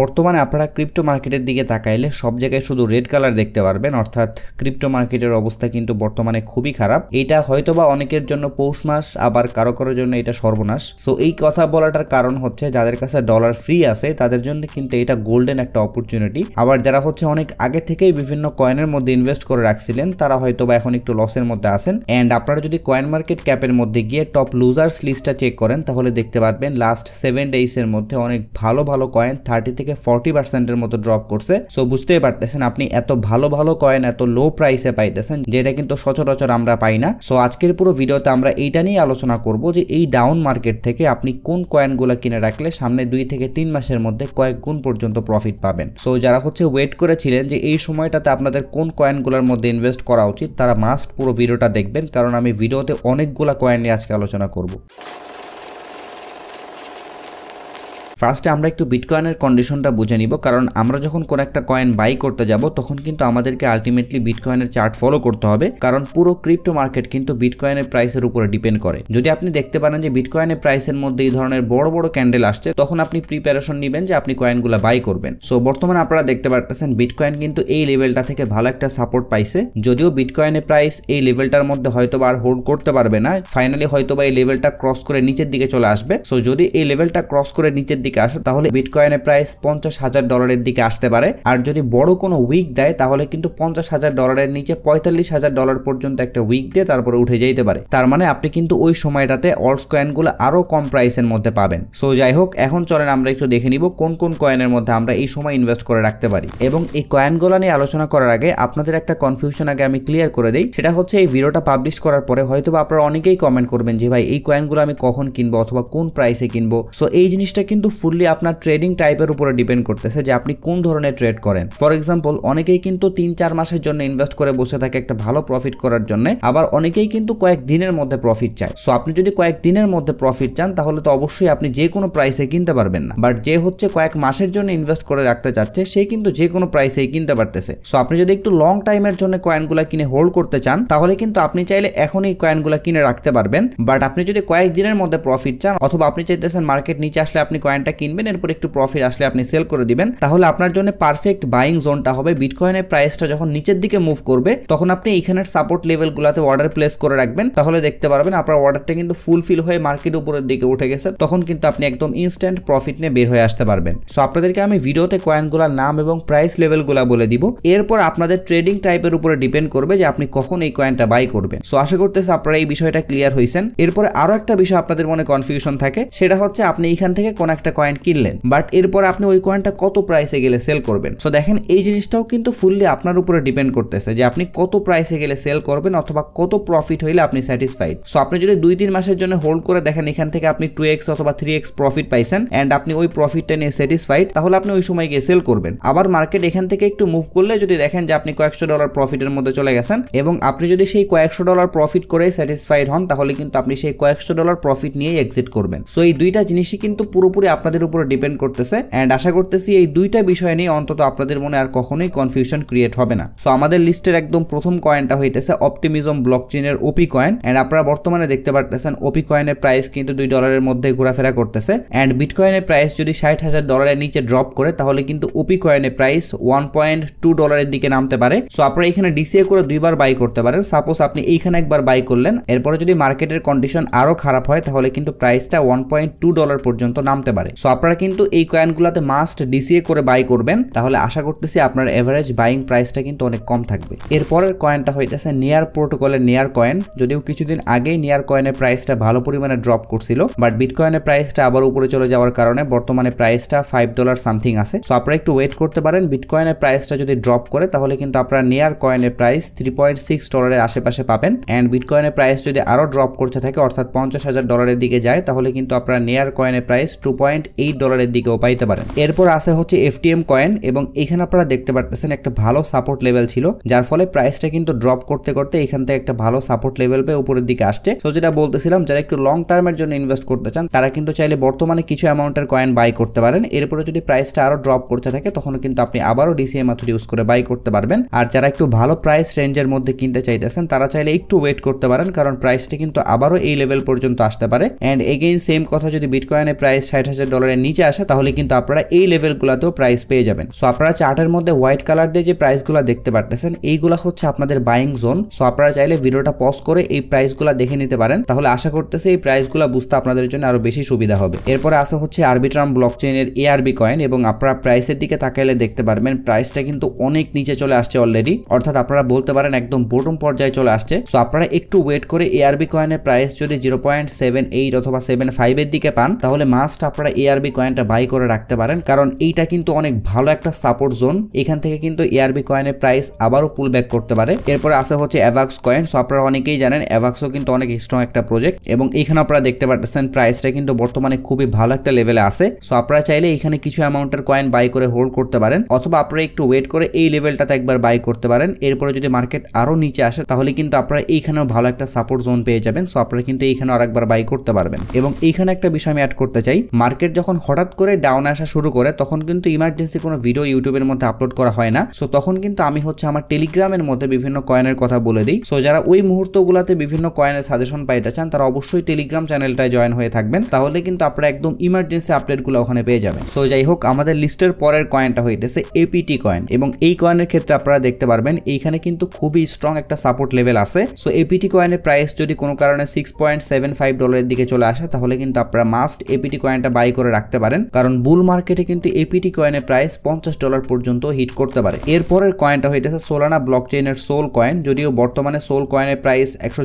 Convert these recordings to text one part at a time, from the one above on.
বর্তমানে আপনারা ক্রিপ্টো মার্কেটের দিকে তাকাইলে সব জায়গায় শুধু রেড কালার দেখতে পারবেন অর্থাৎ ক্রিপ্টো মার্কেটের অবস্থা কিন্তু বর্তমানে খুবই খারাপ এটা হয়তো বা অনেকের জন্য পৌষ মাস আবার কারো কারোর জন্য এটা সর্বনাশ সো এই কথা বলাটার কারণ হচ্ছে যাদের কাছে ডলার ফ্রি আছে তাদের জন্য কিন্তু এটা গোল্ডেন একটা অপরচুনিটি আবার যারা হচ্ছে অনেক আগে থেকেই বিভিন্ন কয়েনের মধ্যে ইনভেস্ট করে রাখছিলেন তারা হয়তো বা এখন একটু লসের মধ্যে আছেন অ্যান্ড আপনারা যদি কয়েন মার্কেট ক্যাপের মধ্যে গিয়ে টপ লুজার্স লিস্টটা চেক করেন তাহলে দেখতে পারবেন লাস্ট সেভেন ডেইসের মধ্যে অনেক ভালো ভালো কয়েন থার্টি থেকে ফর্টি পার্সেন্টের মতো ড্রপ করছে সো বুঝতেই পারতেছেন আপনি এত ভালো ভালো কয়েন এত লো প্রাইসে পাইতেছেন যেটা কিন্তু সচরাচর আমরা পাই না সো আজকের পুরো ভিডিওতে আমরা এইটা নিয়ে আলোচনা করব যে এই ডাউন মার্কেট থেকে আপনি কোন কয়েনগুলো কিনে রাখলে সামনে দুই থেকে তিন মাসের মধ্যে কয়েক গুণ পর্যন্ত প্রফিট পাবেন সো যারা হচ্ছে ওয়েট করেছিলেন যে এই সময়টাতে আপনাদের কোন কয়েনগুলোর মধ্যে ইনভেস্ট করা উচিত তারা মাস্ট পুরো ভিডিওটা দেখবেন কারণ আমি ভিডিওতে অনেকগুলো কয়েন নিয়ে আজকে আলোচনা করব ফার্স্টে আমরা একটু বিটকয়েনের কন্ডিশনটা বুঝে নিব কারণ আমরা যখন কোনো একটা কয়েন বাই করতে যাব তখন কিন্তু আমাদেরকে আলটিমেটলি বিটকয়েনের চার্ট ফলো করতে হবে কারণ পুরো ক্রিপ্টো মার্কেট কিন্তু বিটকয়েনের প্রাইসের উপরে ডিপেন্ড করে যদি আপনি দেখতে পারেন যে বিটকয়েনের প্রাইসের মধ্যে এই ধরনের বড় বড় ক্যান্ডেল আসছে তখন আপনি প্রিপারেশন নেবেন যে আপনি কয়েনগুলো বাই করবেন সো বর্তমানে আপনারা দেখতে পারতেছেন বিটকয়েন কিন্তু এই লেভেলটা থেকে ভালো একটা সাপোর্ট পাইছে যদিও বিটকয়েনের প্রাইস এই লেভেলটার মধ্যে হয়তো আর হোল্ড করতে পারবে না ফাইনালি হয়তো বা এই লেভেলটা ক্রস করে নিচের দিকে চলে আসবে সো যদি এই লেভেলটা ক্রস করে নিচের দিকে দিকে আসো তাহলে বিটকয়েনের প্রাইস পঞ্চাশ হাজার ডলারের দিকে আসতে পারে আর যদি বড় কোনো উইক দেয় তাহলে কিন্তু পঞ্চাশ হাজার ডলারের নিচে পঁয়তাল্লিশ হাজার ডলার পর্যন্ত একটা উইক দিয়ে তারপরে উঠে যেতে পারে তার মানে আপনি কিন্তু ওই সময়টাতে অর্স কয়েনগুলো আরও কম প্রাইসের মধ্যে পাবেন সো যাই হোক এখন চলেন আমরা একটু দেখে নিব কোন কোন কয়েনের মধ্যে আমরা এই সময় ইনভেস্ট করে রাখতে পারি এবং এই কয়েনগুলো নিয়ে আলোচনা করার আগে আপনাদের একটা কনফিউশন আগে আমি ক্লিয়ার করে দিই সেটা হচ্ছে এই ভিডিওটা পাবলিশ করার পরে হয়তো আপনারা অনেকেই কমেন্ট করবেন যে ভাই এই কয়েনগুলো আমি কখন কিনবো অথবা কোন প্রাইসে কিনবো সো এই জিনিসটা কিন্তু ফুললি আপনার ট্রেডিং টাইপের উপরে ডিপেন্ড করতেছে যে আপনি কোন ধরনের ট্রেড করেন ফর এক্সাম্পল অনেকেই কিন্তু তিন চার মাসের জন্য ইনভেস্ট করে বসে থাকে একটা ভালো প্রফিট করার জন্য আবার অনেকেই কিন্তু কয়েক দিনের মধ্যে প্রফিট চায় সো আপনি যদি কয়েক দিনের মধ্যে প্রফিট চান তাহলে তো অবশ্যই আপনি যে কোনো প্রাইসে কিনতে পারবেন না বাট যে হচ্ছে কয়েক মাসের জন্য ইনভেস্ট করে রাখতে চাচ্ছে সে কিন্তু যে কোনো প্রাইসেই কিনতে পারতেছে সো আপনি যদি একটু লং টাইমের জন্য কয়েনগুলো কিনে হোল্ড করতে চান তাহলে কিন্তু আপনি চাইলে এখনই কয়েনগুলো কিনে রাখতে পারবেন বাট আপনি যদি কয়েক দিনের মধ্যে প্রফিট চান অথবা আপনি চাইতেছেন মার্কেট নিচে আসলে আপনি কয়েন এটা কিনবেন এরপর একটু প্রফিট আসলে আপনি সেল করে দিবেন তাহলে আপনার জন্য পারফেক্ট বাইং জোনটা হবে বিটকয়েনের প্রাইসটা যখন নিচের দিকে মুভ করবে তখন আপনি এখানের সাপোর্ট লেভেলগুলোতে অর্ডার প্লেস করে রাখবেন তাহলে দেখতে পারবেন আপনার অর্ডারটা কিন্তু ফুলফিল হয়ে মার্কেট উপরের দিকে উঠে গেছে তখন কিন্তু আপনি একদম ইনস্ট্যান্ট প্রফিট নিয়ে বের হয়ে আসতে পারবেন সো আপনাদেরকে আমি ভিডিওতে কয়েনগুলোর নাম এবং প্রাইস লেভেলগুলো বলে দিব এরপর আপনাদের ট্রেডিং টাইপের উপরে ডিপেন্ড করবে যে আপনি কখন এই কয়েনটা বাই করবেন সো আশা করতেছে আপনারা এই বিষয়টা ক্লিয়ার হয়েছেন এরপরে আরও একটা বিষয় আপনাদের মনে কনফিউশন থাকে সেটা হচ্ছে আপনি এখান থেকে কোন একটা কয়েন কিনলেন বাট এরপর আপনি ওই কয়েনটা কত প্রাইসে গেলে সেল করবেন সো দেখেন এই জিনিসটাও কিন্তু ফুললি আপনার উপরে ডিপেন্ড করতেছে যে আপনি কত প্রাইসে গেলে সেল করবেন অথবা কত প্রফিট হইলে আপনি স্যাটিসফাইড সো আপনি যদি দুই তিন মাসের জন্য হোল্ড করে দেখেন এখান থেকে আপনি টু এক্স অথবা থ্রি এক্স প্রফিট পাইছেন অ্যান্ড আপনি ওই প্রফিটটা নিয়ে স্যাটিসফাইড তাহলে আপনি ওই সময় গিয়ে সেল করবেন আবার মার্কেট এখান থেকে একটু মুভ করলে যদি দেখেন যে আপনি কয়েকশো ডলার প্রফিটের মধ্যে চলে গেছেন এবং আপনি যদি সেই কয়েকশো ডলার প্রফিট করে স্যাটিসফাইড হন তাহলে কিন্তু আপনি সেই কয়েকশো ডলার প্রফিট নিয়ে এক্সিট করবেন সো এই দুইটা জিনিসই কিন্তু পুরোপুরি আপনার আপনাদের উপর ডিপেন্ড করতেছে অ্যান্ড আশা করতেছি এই দুইটা বিষয় নিয়ে অন্তত আপনাদের মনে আর কখনোই কনফিউশন ক্রিয়েট হবে না সো আমাদের লিস্টের একদম প্রথম কয়েনটা হইতেছে অপটিমিজম ব্লকচেনের ওপি কয়েন অ্যান্ড আপনারা বর্তমানে দেখতে পারতেছেন ওপি কয়েনের প্রাইস কিন্তু দুই ডলারের মধ্যে ঘোরাফেরা করতেছে অ্যান্ড বিটকয়েনের প্রাইস যদি ষাট হাজার ডলারের নিচে ড্রপ করে তাহলে কিন্তু ওপি কয়েনের প্রাইস ওয়ান পয়েন্ট টু ডলারের দিকে নামতে পারে সো আপনারা এখানে ডিসিএ করে দুইবার বাই করতে পারেন সাপোজ আপনি এইখানে একবার বাই করলেন এরপরে যদি মার্কেটের কন্ডিশন আরও খারাপ হয় তাহলে কিন্তু প্রাইসটা ওয়ান পয়েন্ট টু ডলার পর্যন্ত নামতে পারে পারে সো আপনারা কিন্তু এই কয়েনগুলোতে মাস্ট ডিসিএ করে বাই করবেন তাহলে আশা করতেছি আপনার এভারেজ বাইং প্রাইসটা কিন্তু অনেক কম থাকবে এরপরের কয়েনটা হইতেছে নেয়ার প্রোটোকলের নেয়ার কয়েন যদিও কিছুদিন আগেই নেয়ার কয়েনের প্রাইসটা ভালো পরিমাণে ড্রপ করছিল বাট বিটকয়েনের প্রাইসটা আবার উপরে চলে যাওয়ার কারণে বর্তমানে প্রাইসটা ফাইভ ডলার সামথিং আছে সো আপনারা একটু ওয়েট করতে পারেন বিটকয়েনের প্রাইসটা যদি ড্রপ করে তাহলে কিন্তু আপনারা নেয়ার কয়েনের প্রাইস থ্রি পয়েন্ট সিক্স ডলারের আশেপাশে পাবেন অ্যান্ড বিটকয়েনের প্রাইস যদি আরও ড্রপ করতে থাকে অর্থাৎ পঞ্চাশ হাজার ডলারের দিকে যায় তাহলে কিন্তু আপনারা নেয়ার কয়েনের price two point point eight ডলারের দিকেও পাইতে পারেন এরপর আসে হচ্ছে এফটিএম কয়েন এবং এখানে আপনারা দেখতে পারতেছেন একটা ভালো সাপোর্ট লেভেল ছিল যার ফলে প্রাইসটা কিন্তু ড্রপ করতে করতে এখান থেকে একটা ভালো সাপোর্ট লেভেল পেয়ে উপরের দিকে আসছে তো যেটা বলতেছিলাম যারা একটু লং টার্মের জন্য ইনভেস্ট করতে চান তারা কিন্তু চাইলে বর্তমানে কিছু অ্যামাউন্টের কয়েন বাই করতে পারেন এরপরে যদি প্রাইসটা আরও ড্রপ করতে থাকে তখন কিন্তু আপনি আবারও ডিসিএ মাথুর ইউজ করে বাই করতে পারবেন আর যারা একটু ভালো প্রাইস রেঞ্জের মধ্যে কিনতে চাইতেছেন তারা চাইলে একটু ওয়েট করতে পারেন কারণ প্রাইসটা কিন্তু আবারও এই লেভেল পর্যন্ত আসতে পারে অ্যান্ড এগেইন সেম কথা যদি বিটকয়েনের প্রাইস ষাট হাজার ডলারের নিচে আসে তাহলে কিন্তু আপনারা এই লেভেলগুলোতেও প্রাইস পেয়ে যাবেন সো আপনারা চার্টের মধ্যে হোয়াইট কালার দিয়ে যে প্রাইসগুলো দেখতে পারতেছেন এইগুলো হচ্ছে আপনাদের বাইং জোন সো আপনারা চাইলে ভিডিওটা পজ করে এই প্রাইসগুলো দেখে নিতে পারেন তাহলে আশা করতেছে এই প্রাইসগুলো বুঝতে আপনাদের জন্য আরও বেশি সুবিধা হবে এরপরে আসা হচ্ছে আরবিট্রাম ব্লক চেনের এআরবি কয়েন এবং আপনারা প্রাইসের দিকে তাকাইলে দেখতে পারবেন প্রাইসটা কিন্তু অনেক নিচে চলে আসছে অলরেডি অর্থাৎ আপনারা বলতে পারেন একদম বটম পর্যায়ে চলে আসছে সো আপনারা একটু ওয়েট করে এআরবি কয়েনের প্রাইস যদি জিরো পয়েন্ট সেভেন এইট অথবা সেভেন ফাইভের দিকে পান তাহলে মাস্ট আপনারা এআরবি কয়েনটা বাই করে রাখতে পারেন কারণ এইটা কিন্তু অনেক ভালো একটা সাপোর্ট জোন এখান থেকে কিন্তু এআরবি কয়েনের প্রাইস আবারও পুল ব্যাক করতে পারে এরপরে আসে হচ্ছে অ্যাভাক্স কয়েন সো আপনারা অনেকেই জানেন অ্যাভাক্সও কিন্তু অনেক স্ট্রং একটা প্রজেক্ট এবং এখানে আপনারা দেখতে পাচ্ছেন প্রাইসটা কিন্তু বর্তমানে খুবই ভালো একটা লেভেলে আছে সো আপনারা চাইলে এখানে কিছু অ্যামাউন্টের কয়েন বাই করে হোল্ড করতে পারেন অথবা আপনারা একটু ওয়েট করে এই লেভেলটাতে একবার বাই করতে পারেন এরপরে যদি মার্কেট আরও নিচে আসে তাহলে কিন্তু আপনারা এইখানেও ভালো একটা সাপোর্ট জোন পেয়ে যাবেন সো আপনারা কিন্তু এইখানে আরেকবার বাই করতে পারবেন এবং এইখানে একটা বিষয় আমি অ্যাড করতে চাই মার্কেট মার্কেট যখন হঠাৎ করে ডাউন আসা শুরু করে তখন কিন্তু ইমার্জেন্সি কোনো ভিডিও ইউটিউবের মধ্যে আপলোড করা হয় না সো তখন কিন্তু আমি হচ্ছে আমার টেলিগ্রামের মধ্যে বিভিন্ন কয়েনের কথা বলে দিই সো যারা ওই মুহূর্তগুলোতে বিভিন্ন কয়েনের সাজেশন পাইতে চান তারা অবশ্যই টেলিগ্রাম চ্যানেলটায় জয়েন হয়ে থাকবেন তাহলে কিন্তু আপনারা একদম ইমার্জেন্সি আপডেটগুলো ওখানে পেয়ে যাবেন সো যাই হোক আমাদের লিস্টের পরের কয়েনটা হইতেছে এপিটি কয়েন এবং এই কয়েনের ক্ষেত্রে আপনারা দেখতে পারবেন এইখানে কিন্তু খুবই স্ট্রং একটা সাপোর্ট লেভেল আছে সো এপিটি কয়েনের প্রাইস যদি কোনো কারণে সিক্স পয়েন্ট সেভেন ফাইভ ডলারের দিকে চলে আসে তাহলে কিন্তু আপনারা মাস্ট এপিটি কয়েনটা বাই করে রাখতে পারেন কারণ বুল মার্কেটে কিন্তু এপিটি কয়েনের প্রাইস পঞ্চাশ ডলার পর্যন্ত হিট করতে পারে এরপরের কয়েনটা হইতেছে সোলানা ব্লক চেইনের সোল কয়েন যদিও বর্তমানে সোল কয়েনের প্রাইস একশো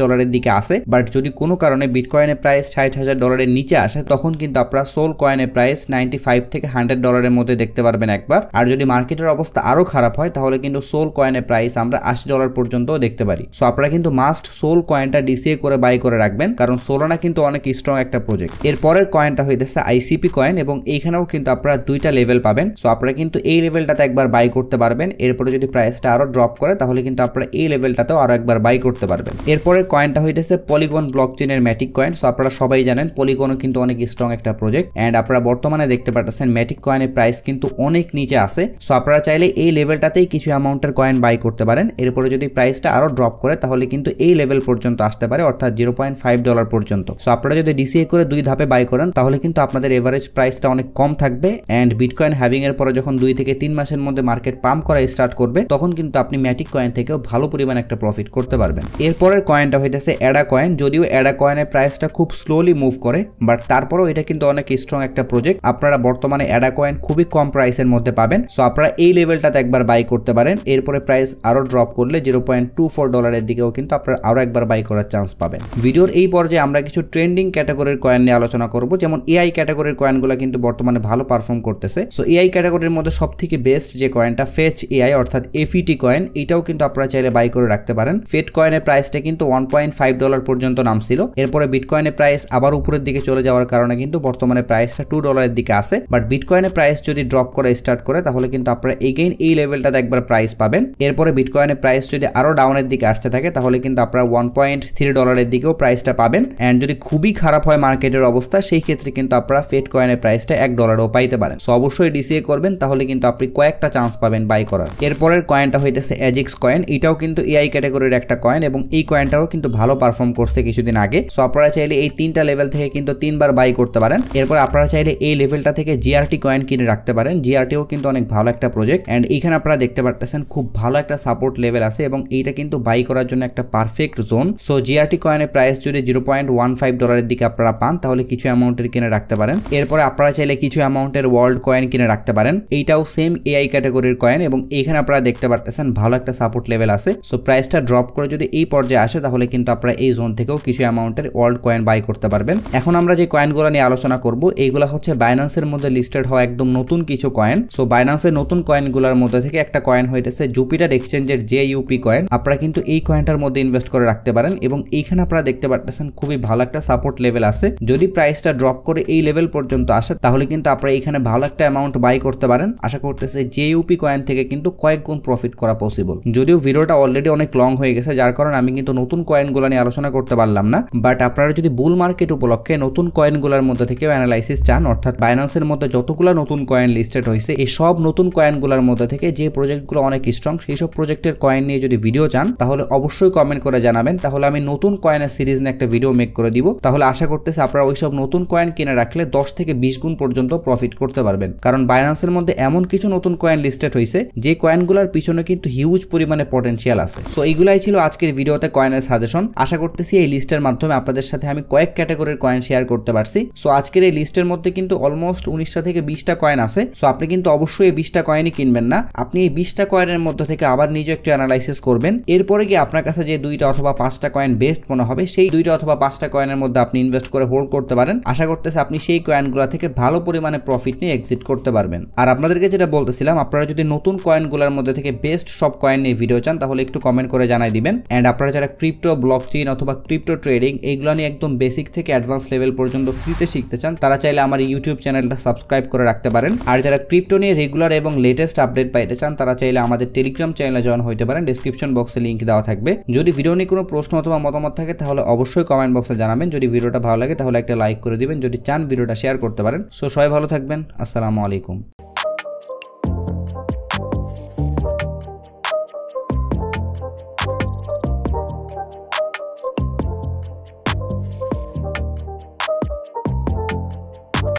ডলারের দিকে আসে বাট যদি কোনো কারণে বিটকয়েনের প্রাইস ষাট হাজার ডলারের নিচে আসে তখন কিন্তু আপনারা সোল কয়েনের প্রাইস নাইনটি ফাইভ থেকে হান্ড্রেড ডলারের মধ্যে দেখতে পারবেন একবার আর যদি মার্কেটের অবস্থা আরও খারাপ হয় তাহলে কিন্তু সোল কয়েনের প্রাইস আমরা আশি ডলার পর্যন্ত দেখতে পারি সো আপনারা কিন্তু মাস্ট সোল কয়েনটা ডিসিএ করে বাই করে রাখবেন কারণ সোলানা কিন্তু অনেক স্ট্রং একটা প্রজেক্ট এরপরের কয়েনটা হইতেছে আছে আইসিপি কয়েন এবং এইখানেও কিন্তু আপনারা দুইটা লেভেল পাবেন সো আপনারা কিন্তু এই লেভেলটাতে একবার বাই করতে পারবেন এরপরে যদি প্রাইসটা আরও ড্রপ করে তাহলে কিন্তু আপনারা এই লেভেলটাতেও আরও একবার বাই করতে পারবেন এরপরে কয়েনটা হইতেছে পলিগন ব্লক চেনের ম্যাটিক কয়েন সো আপনারা সবাই জানেন পলিগনও কিন্তু অনেক স্ট্রং একটা প্রজেক্ট অ্যান্ড আপনারা বর্তমানে দেখতে পাচ্ছেন ম্যাটিক কয়েনের প্রাইস কিন্তু অনেক নিচে আছে সো আপনারা চাইলে এই লেভেলটাতেই কিছু অ্যামাউন্টের কয়েন বাই করতে পারেন এরপরে যদি প্রাইসটা আরও ড্রপ করে তাহলে কিন্তু এই লেভেল পর্যন্ত আসতে পারে অর্থাৎ জিরো পয়েন্ট ফাইভ ডলার পর্যন্ত সো আপনারা যদি ডিসিএ করে দুই ধাপে বাই করেন তাহলে কিন্তু আপনাদের এভারেজ প্রাইসটা অনেক কম থাকবে অ্যান্ড বিটকয়েন হ্যাভিং এর পরে যখন দুই থেকে তিন মাসের মধ্যে মার্কেট পাম্প করা স্টার্ট করবে তখন কিন্তু আপনি ম্যাটিক কয়েন থেকেও ভালো পরিমাণ একটা প্রফিট করতে পারবেন এরপরের কয়েনটা হইতেছে অ্যাডা কয়েন যদিও অ্যাডা কয়েনের প্রাইসটা খুব স্লোলি মুভ করে বাট তারপরেও এটা কিন্তু অনেক স্ট্রং একটা প্রজেক্ট আপনারা বর্তমানে অ্যাডা কয়েন খুবই কম প্রাইসের মধ্যে পাবেন সো আপনারা এই লেভেলটাতে একবার বাই করতে পারেন এরপরে প্রাইস আরও ড্রপ করলে জিরো পয়েন্ট টু ফোর ডলারের দিকেও কিন্তু আপনারা আরও একবার বাই করার চান্স পাবেন ভিডিওর এই পর্যায়ে আমরা কিছু ট্রেন্ডিং ক্যাটাগরির কয়েন নিয়ে আলোচনা করব যেমন এআই এআই ক্যাটাগরির কয়েনগুলো কিন্তু বর্তমানে ভালো পারফর্ম করতেছে সো এআই ক্যাটাগরির মধ্যে সব থেকে বেস্ট যে কয়েনটা ফেচ এআই অর্থাৎ এফিটি কয়েন e এটাও কিন্তু আপনারা চাইলে বাই করে রাখতে পারেন ফেট কয়েনের প্রাইসটা কিন্তু ওয়ান পয়েন্ট ফাইভ ডলার পর্যন্ত নামছিল এরপরে বিটকয়েনের প্রাইস আবার উপরের দিকে চলে যাওয়ার কারণে কিন্তু বর্তমানে প্রাইসটা টু ডলারের দিকে আছে বাট বিটকয়েনের প্রাইস যদি ড্রপ করে স্টার্ট করে তাহলে কিন্তু আপনারা এগেইন এই লেভেলটাতে একবার প্রাইস পাবেন এরপরে বিটকয়েনের প্রাইস যদি আরও ডাউনের দিকে আসতে থাকে তাহলে কিন্তু আপনারা ওয়ান পয়েন্ট থ্রি ডলারের দিকেও প্রাইসটা পাবেন অ্যান্ড যদি খুবই খারাপ হয় মার্কেটের অবস্থা সেই ক্ষেত্রে কিন্তু আপনারা ফেট কয়েনের প্রাইসটা এক ডলারও পাইতে পারেন সো অবশ্যই ডিসিএ করবেন তাহলে কিন্তু আপনি কয়েকটা চান্স পাবেন বাই করার এরপরের কয়েনটা হইতেছে অ্যাজিক্স কয়েন এটাও কিন্তু এআই ক্যাটাগরির একটা কয়েন এবং এই কয়েনটাও কিন্তু ভালো পারফর্ম করছে কিছুদিন আগে সো আপনারা চাইলে এই তিনটা লেভেল থেকে কিন্তু তিনবার বাই করতে পারেন এরপর আপনারা চাইলে এই লেভেলটা থেকে জিআরটি কয়েন কিনে রাখতে পারেন জিআরটিও কিন্তু অনেক ভালো একটা প্রজেক্ট অ্যান্ড এখানে আপনারা দেখতে পারতেছেন খুব ভালো একটা সাপোর্ট লেভেল আছে এবং এইটা কিন্তু বাই করার জন্য একটা পারফেক্ট জোন সো জিআরটি কয়েনের প্রাইস যদি জিরো পয়েন্ট ওয়ান ফাইভ ডলারের দিকে আপনারা পান তাহলে কিছু অ্যামাউন্টের কিনে রাখতে রাখতে পারেন এরপরে আপনারা চাইলে কিছু অ্যামাউন্টের ওয়ার্ল্ড কয়েন কিনে রাখতে পারেন এইটাও সেম এআই ক্যাটাগরির কয়েন এবং এখানে আপনারা দেখতে পারতেছেন ভালো একটা সাপোর্ট লেভেল আছে সো প্রাইসটা ড্রপ করে যদি এই পর্যায়ে আসে তাহলে কিন্তু আপনারা এই জোন থেকেও কিছু অ্যামাউন্টের ওয়ার্ল্ড কয়েন বাই করতে পারবেন এখন আমরা যে কয়েনগুলো নিয়ে আলোচনা করব এইগুলো হচ্ছে বাইনান্সের মধ্যে লিস্টেড হওয়া একদম নতুন কিছু কয়েন সো বাইনান্সের নতুন কয়েনগুলোর মধ্যে থেকে একটা কয়েন হইতেছে জুপিটার এক্সচেঞ্জের যে ইউপি কয়েন আপনারা কিন্তু এই কয়েনটার মধ্যে ইনভেস্ট করে রাখতে পারেন এবং এইখানে আপনারা দেখতে পারতেছেন খুবই ভালো একটা সাপোর্ট লেভেল আছে যদি প্রাইসটা ড্রপ করে এই এই লেভেল পর্যন্ত আসে তাহলে কিন্তু আপনারা এখানে ভালো একটা অ্যামাউন্ট বাই করতে পারেন আশা করতেছে যে ইউপি কয়েন থেকে কিন্তু কয়েক গুণ প্রফিট করা পসিবল যদিও ভিডিওটা অলরেডি অনেক লং হয়ে গেছে যার কারণে আমি কিন্তু নতুন কয়েনগুলো নিয়ে আলোচনা করতে পারলাম না বাট আপনারা যদি বুল মার্কেট উপলক্ষে নতুন কয়েনগুলোর মধ্যে থেকেও অ্যানালাইসিস চান অর্থাৎ বাইন্যান্সের মধ্যে যতগুলো নতুন কয়েন লিস্টেড হয়েছে এই সব নতুন কয়েনগুলোর মধ্যে থেকে যে প্রজেক্টগুলো অনেক স্ট্রং সেই সব প্রজেক্টের কয়েন নিয়ে যদি ভিডিও চান তাহলে অবশ্যই কমেন্ট করে জানাবেন তাহলে আমি নতুন কয়েনের সিরিজ নিয়ে একটা ভিডিও মেক করে দিব তাহলে আশা করতেছি আপনারা ওইসব নতুন কয়েন কিনে রাখলে দশ থেকে বিশ গুণ পর্যন্ত প্রফিট করতে পারবেন কারণ বাইন্যান্সের মধ্যে এমন কিছু নতুন কয়েন লিস্টেড হয়েছে যে কয়েনগুলোর পিছনে কিন্তু হিউজ পরিমাণে পটেন্সিয়াল আছে সো এইগুলাই ছিল আজকের ভিডিওতে কয়েনের সাজেশন আশা করতেছি এই লিস্টের মাধ্যমে আপনাদের সাথে আমি কয়েক ক্যাটাগরির কয়েন শেয়ার করতে পারছি সো আজকের এই লিস্টের মধ্যে কিন্তু অলমোস্ট উনিশটা থেকে বিশটা কয়েন আছে সো আপনি কিন্তু অবশ্যই এই বিশটা কয়েনই কিনবেন না আপনি এই বিশটা কয়েনের মধ্যে থেকে আবার নিজে একটু অ্যানালাইসিস করবেন এরপরে গিয়ে আপনার কাছে যে দুইটা অথবা পাঁচটা কয়েন বেস্ট মনে হবে সেই দুইটা অথবা পাঁচটা কয়েনের মধ্যে আপনি ইনভেস্ট করে হোল্ড করতে পারেন আশা করতেছি আপনি আপনি সেই কয়েনগুলো থেকে ভালো পরিমাণে প্রফিট নিয়ে এক্সিট করতে পারবেন আর আপনাদেরকে যেটা বলতেছিলাম আপনারা যদি নতুন কয়েনগুলোর মধ্যে থেকে বেস্ট সব কয়েন নিয়ে ভিডিও চান তাহলে একটু কমেন্ট করে জানাই দিবেন অ্যান্ড আপনারা যারা ক্রিপ্টো ব্লক চেইন অথবা ক্রিপ্টো ট্রেডিং এইগুলো নিয়ে একদম বেসিক থেকে অ্যাডভান্স লেভেল পর্যন্ত ফ্রিতে শিখতে চান তারা চাইলে আমার ইউটিউব চ্যানেলটা সাবস্ক্রাইব করে রাখতে পারেন আর যারা ক্রিপ্টো নিয়ে রেগুলার এবং লেটেস্ট আপডেট পাইতে চান তারা চাইলে আমাদের টেলিগ্রাম চ্যানেলে জয়েন হইতে পারেন ডিসক্রিপশন বক্সে লিঙ্ক দেওয়া থাকবে যদি ভিডিও নিয়ে কোনো প্রশ্ন অথবা মতামত থাকে তাহলে অবশ্যই কমেন্ট বক্সে জানাবেন যদি ভিডিওটা ভালো লাগে তাহলে একটা লাইক করে দিবেন যদি চান ভিডিওটা শেয়ার করতে পারেন সো সবাই ভালো থাকবেন আসসালামু আলাইকুম